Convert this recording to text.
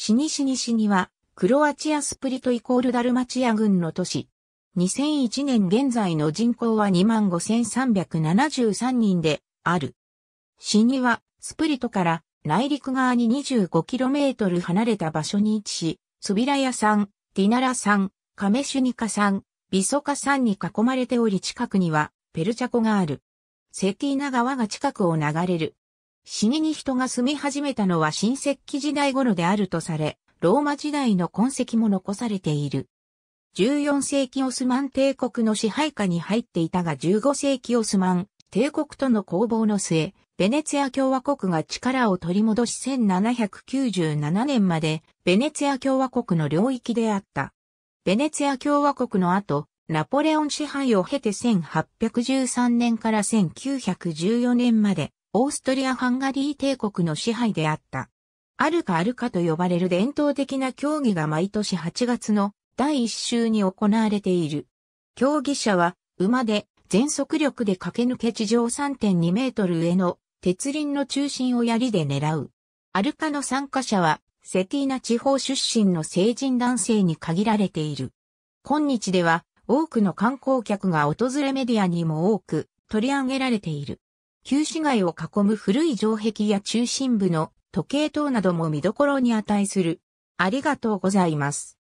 シニシニシニは、クロアチアスプリトイコールダルマチア軍の都市。2001年現在の人口は25,373人である。シニは、スプリトから内陸側に 25km 離れた場所に位置し、スビラヤ山、ディナラ山、カメシュニカ山、ビソカ山に囲まれており近くには、ペルチャコがある。セティーナ川が近くを流れる。にに人が住み始めたのは新石器時代頃であるとされ、ローマ時代の痕跡も残されている。14世紀オスマン帝国の支配下に入っていたが15世紀オスマン帝国との攻防の末、ベネツィア共和国が力を取り戻し1797年までベネツィア共和国の領域であった。ベネツィア共和国の後、ナポレオン支配を経て1813年から1914年までオーストリア・ハンガリー帝国の支配であった。アルカアルカと呼ばれる伝統的な競技が毎年8月の第1週に行われている。競技者は馬で全速力で駆け抜け地上3.2メートル上の鉄輪の中心を槍で狙う。アルカの参加者はセティーナ地方出身の成人男性に限られている。今日では多くの観光客が訪れメディアにも多く取り上げられている。旧市街を囲む古い城壁や中心部の時計塔なども見どころに値する。ありがとうございます。